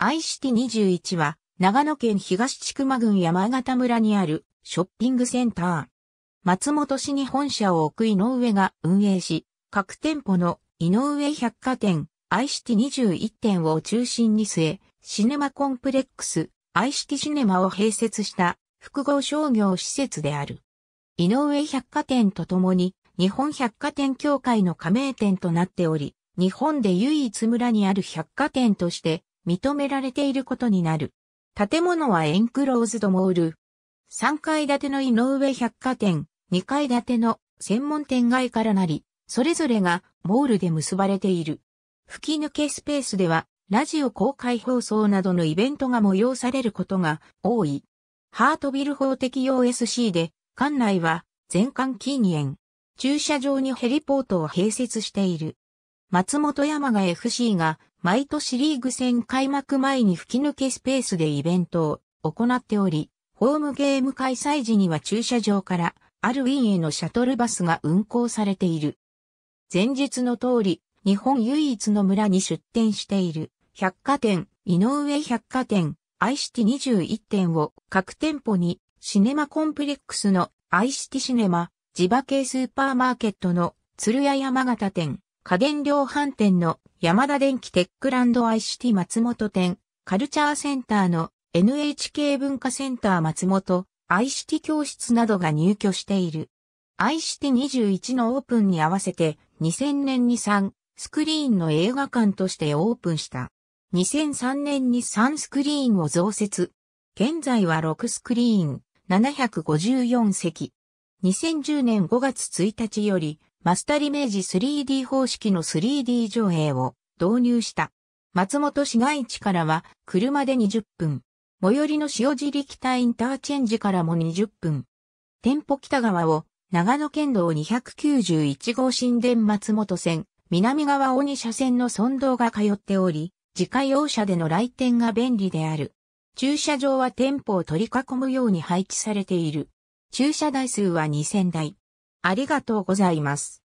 アイシティ21は、長野県東千曲郡山形村にあるショッピングセンター。松本市に本社を置く井上が運営し、各店舗の井上百貨店、アイシティ21店を中心に据え、シネマコンプレックス、アイシティシネマを併設した複合商業施設である。井上百貨店とともに、日本百貨店協会の加盟店となっており、日本で唯一村にある百貨店として、認められていることになる。建物はエンクローズドモール。3階建ての井上百貨店、2階建ての専門店街からなり、それぞれがモールで結ばれている。吹き抜けスペースでは、ラジオ公開放送などのイベントが催されることが多い。ハートビル法適用 SC で、館内は全館禁煙。駐車場にヘリポートを併設している。松本山が FC が毎年リーグ戦開幕前に吹き抜けスペースでイベントを行っており、ホームゲーム開催時には駐車場からアルウィンへのシャトルバスが運行されている。前述の通り、日本唯一の村に出店している百貨店、井上百貨店、アイシティ21店を各店舗にシネマコンプレックスのアイシティシネマ、地場系スーパーマーケットの鶴屋山形店、家電量販店の山田電機テックランド ICT 松本店、カルチャーセンターの NHK 文化センター松本、ICT 教室などが入居している。ICT21 のオープンに合わせて2000年に3スクリーンの映画館としてオープンした。2003年に3スクリーンを増設。現在は6スクリーン、754席。2010年5月1日よりマスタリメージ 3D 方式の 3D 上映を導入した。松本市街地からは車で20分。最寄りの塩尻北インターチェンジからも20分。店舗北側を長野県道291号新田松本線、南側鬼車線の村道が通っており、自家用車での来店が便利である。駐車場は店舗を取り囲むように配置されている。駐車台数は2000台。ありがとうございます。